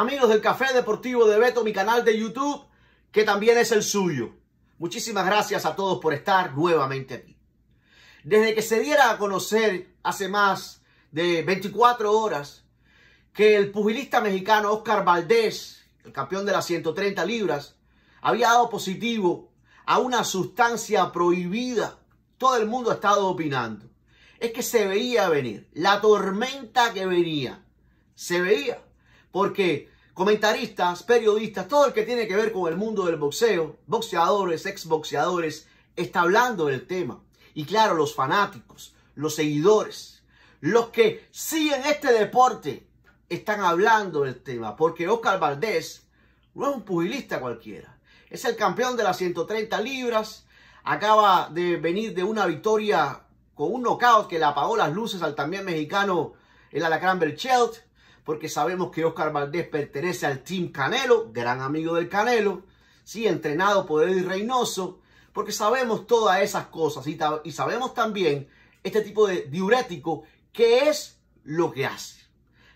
amigos del Café Deportivo de Beto, mi canal de YouTube, que también es el suyo. Muchísimas gracias a todos por estar nuevamente aquí. Desde que se diera a conocer hace más de 24 horas que el pugilista mexicano Oscar Valdés, el campeón de las 130 libras, había dado positivo a una sustancia prohibida. Todo el mundo ha estado opinando. Es que se veía venir, la tormenta que venía, se veía porque comentaristas, periodistas, todo el que tiene que ver con el mundo del boxeo, boxeadores, exboxeadores, está hablando del tema. Y claro, los fanáticos, los seguidores, los que siguen este deporte, están hablando del tema, porque Oscar Valdés no es un pugilista cualquiera. Es el campeón de las 130 libras, acaba de venir de una victoria con un knockout que le apagó las luces al también mexicano el Alacrán Shelt porque sabemos que Oscar Valdés pertenece al Team Canelo, gran amigo del Canelo, sí, entrenado por Eddie Reynoso, porque sabemos todas esas cosas y, y sabemos también este tipo de diurético que es lo que hace.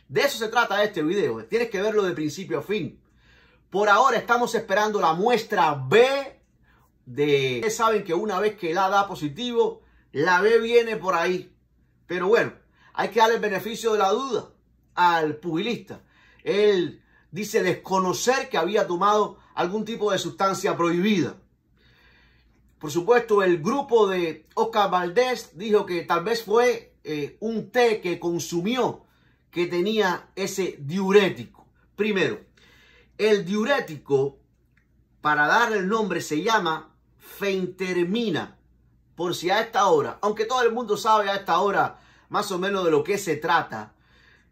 De eso se trata este video, tienes que verlo de principio a fin. Por ahora estamos esperando la muestra B de... Ustedes saben que una vez que la da positivo, la B viene por ahí. Pero bueno, hay que darle el beneficio de la duda al pugilista. Él dice desconocer que había tomado algún tipo de sustancia prohibida. Por supuesto, el grupo de Oscar Valdés dijo que tal vez fue eh, un té que consumió que tenía ese diurético. Primero, el diurético, para darle el nombre, se llama fentermina. Por si a esta hora, aunque todo el mundo sabe a esta hora más o menos de lo que se trata,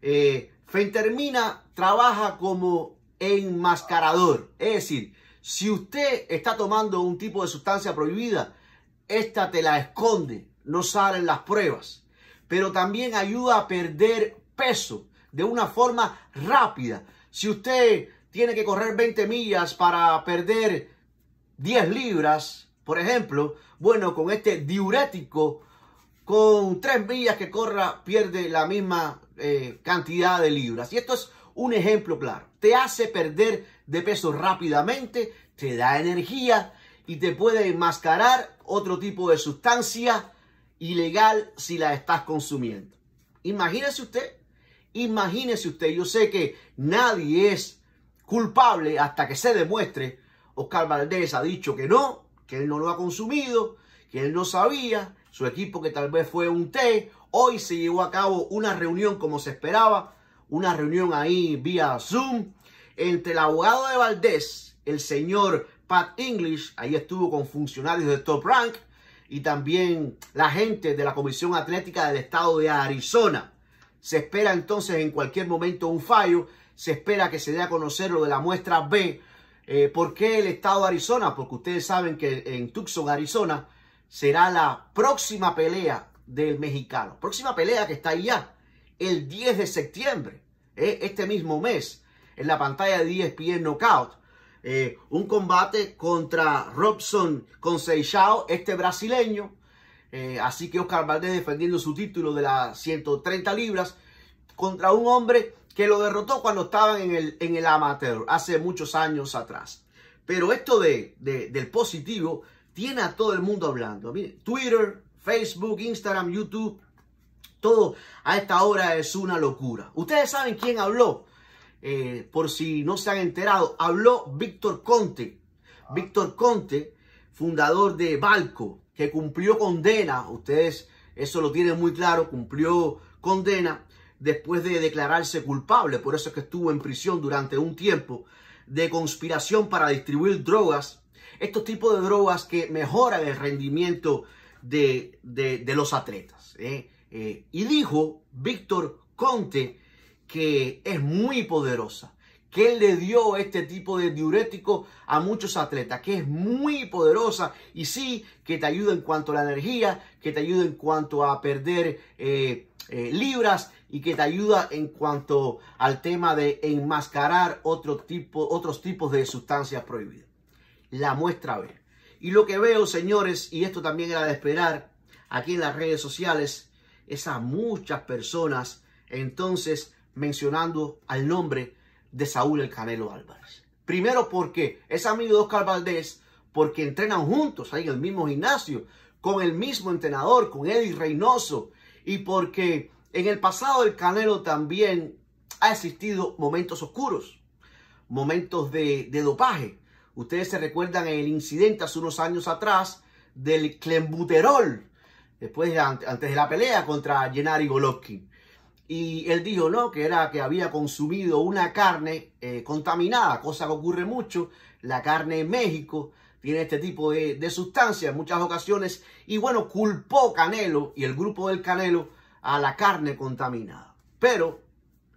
eh, Fentermina trabaja como enmascarador. Es decir, si usted está tomando un tipo de sustancia prohibida, esta te la esconde, no salen las pruebas. Pero también ayuda a perder peso de una forma rápida. Si usted tiene que correr 20 millas para perder 10 libras, por ejemplo, bueno, con este diurético con tres millas que corra pierde la misma eh, cantidad de libras. Y esto es un ejemplo claro. Te hace perder de peso rápidamente, te da energía y te puede enmascarar otro tipo de sustancia ilegal si la estás consumiendo. Imagínese usted, imagínese usted, yo sé que nadie es culpable hasta que se demuestre. Oscar Valdés ha dicho que no, que él no lo ha consumido, que él no sabía, su equipo que tal vez fue un té, hoy se llevó a cabo una reunión como se esperaba, una reunión ahí vía Zoom entre el abogado de Valdés, el señor Pat English, ahí estuvo con funcionarios de Top Rank y también la gente de la Comisión Atlética del Estado de Arizona. Se espera entonces en cualquier momento un fallo, se espera que se dé a conocer lo de la muestra B. Eh, ¿Por qué el Estado de Arizona? Porque ustedes saben que en Tucson, Arizona, será la próxima pelea del mexicano. Próxima pelea que está ahí ya, el 10 de septiembre, eh, este mismo mes, en la pantalla de ESPN Knockout. Eh, un combate contra Robson Conceixao, este brasileño. Eh, así que Oscar Valdés defendiendo su título de las 130 libras contra un hombre que lo derrotó cuando estaban en el, en el amateur hace muchos años atrás. Pero esto del positivo tiene a todo el mundo hablando. Twitter, Facebook, Instagram, YouTube, todo a esta hora es una locura. Ustedes saben quién habló, eh, por si no se han enterado, habló Víctor Conte. Ah. Víctor Conte, fundador de Balco, que cumplió condena, ustedes eso lo tienen muy claro, cumplió condena después de declararse culpable, por eso es que estuvo en prisión durante un tiempo, de conspiración para distribuir drogas estos tipos de drogas que mejoran el rendimiento de, los atletas. ¿eh? Eh, y dijo Víctor Conte que es muy poderosa, que él le dio este tipo de diurético a muchos atletas, que es muy poderosa y sí, que te ayuda en cuanto a la energía, que te ayuda en cuanto a perder eh, libras y que te ayuda en cuanto al tema de enmascarar otro tipo, otros tipos de sustancias prohibidas la muestra B. Y lo que veo, señores, y esto también era de esperar aquí en las redes sociales, es a muchas personas entonces mencionando al nombre de Saúl el Canelo Álvarez. Primero porque es amigo de Oscar Valdés, porque entrenan juntos ahí en el mismo gimnasio, con el mismo entrenador, con Eddie Reynoso, y porque en el pasado el Canelo también ha existido momentos oscuros, momentos de, de dopaje, Ustedes se recuerdan el incidente hace unos años atrás del clenbuterol, después antes de la pelea contra Gennady Golovkin. Y él dijo, ¿no? Que era que había consumido una carne eh, contaminada, cosa que ocurre mucho. La carne en México tiene este tipo de, sustancias en muchas ocasiones. Y bueno, culpó Canelo y el grupo del Canelo a la carne contaminada. Pero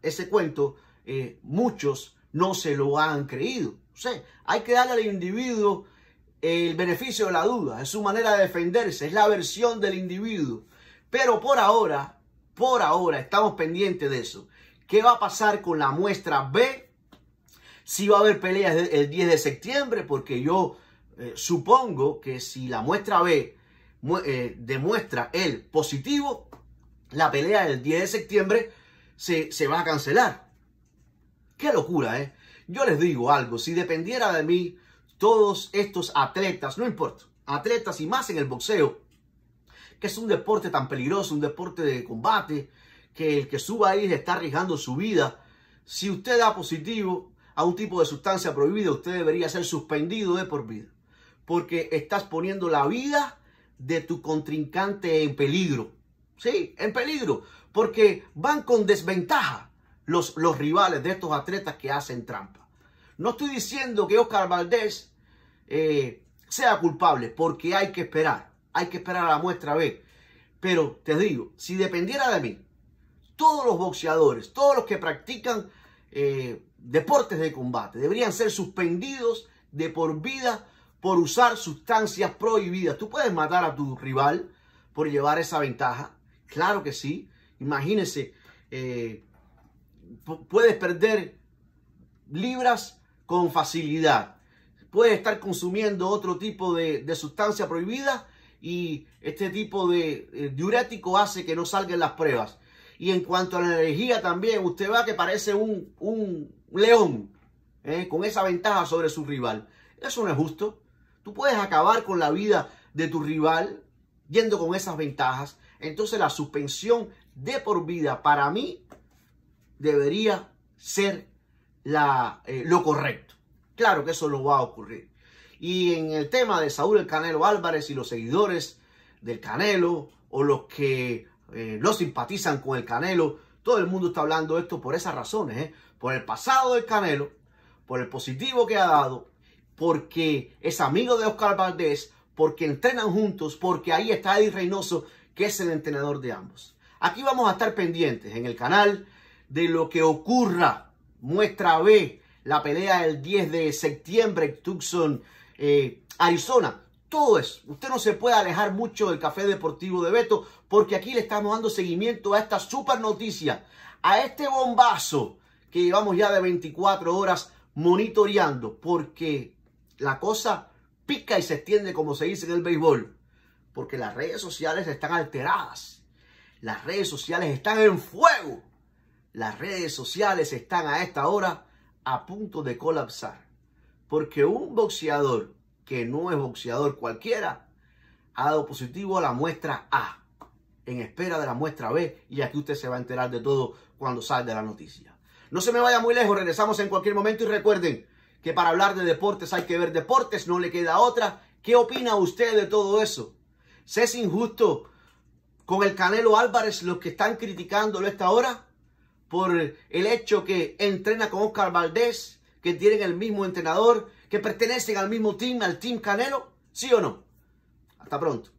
ese cuento eh, muchos no se lo han creído hay que darle al individuo el beneficio de la duda, es su manera de defenderse, es la versión del individuo. Pero por ahora, por ahora estamos pendientes de eso. ¿Qué va a pasar con la muestra B? Si va a haber peleas el 10 de septiembre, porque yo eh, supongo que si la muestra B eh, demuestra el positivo, la pelea del 10 de septiembre se, se va a cancelar. Qué locura, ¿eh? Yo les digo algo, si dependiera de mí, todos estos atletas, no importa, atletas y más en el boxeo, que es un deporte tan peligroso, un deporte de combate, que el que suba ahí está arriesgando su vida. Si usted da positivo a un tipo de sustancia prohibida, usted debería ser suspendido de por vida, porque estás poniendo la vida de tu contrincante en peligro. Sí, en peligro, porque van con desventaja los, rivales de estos atletas que hacen trampa. No estoy diciendo que Oscar Valdés eh, sea culpable, porque hay que esperar. Hay que esperar a la muestra B. Pero te digo, si dependiera de mí, todos los boxeadores, todos los que practican eh, deportes de combate, deberían ser suspendidos de por vida por usar sustancias prohibidas. Tú puedes matar a tu rival por llevar esa ventaja. Claro que sí. Imagínese. Eh, puedes perder libras con facilidad. Puedes estar consumiendo otro tipo de, sustancia prohibida y este tipo de eh, diurético hace que no salgan las pruebas. Y en cuanto a la energía también, usted va que parece un, león ¿eh? con esa ventaja sobre su rival. Eso no es justo. Tú puedes acabar con la vida de tu rival yendo con esas ventajas. Entonces la suspensión de por vida para mí debería ser la, eh, lo correcto. Claro que eso lo va a ocurrir. Y en el tema de Saúl el Canelo Álvarez y los seguidores del Canelo o los que eh, no simpatizan con el Canelo, todo el mundo está hablando esto por esas razones, ¿eh? por el pasado del Canelo, por el positivo que ha dado, porque es amigo de Oscar Valdés, porque entrenan juntos, porque ahí está Eddie Reynoso, que es el entrenador de ambos. Aquí vamos a estar pendientes en el canal, de lo que ocurra. Muestra B, la pelea del 10 de septiembre en Tucson, eh, Arizona. Todo es. Usted no se puede alejar mucho del Café Deportivo de Beto porque aquí le estamos dando seguimiento a esta super noticia, a este bombazo que llevamos ya de 24 horas monitoreando porque la cosa pica y se extiende como se dice en el béisbol porque las redes sociales están alteradas. Las redes sociales están en fuego. Las redes sociales están a esta hora a punto de colapsar. Porque un boxeador que no es boxeador cualquiera ha dado positivo a la muestra A. En espera de la muestra B. Y aquí usted se va a enterar de todo cuando salga la noticia. No se me vaya muy lejos. Regresamos en cualquier momento. Y recuerden que para hablar de deportes hay que ver deportes. No le queda otra. ¿Qué opina usted de todo eso? ¿Se es injusto con el Canelo Álvarez los que están criticándolo esta hora? por el hecho que entrena con Oscar Valdés, que tienen el mismo entrenador, que pertenecen al mismo team, al Team Canelo? ¿Sí o no? Hasta pronto.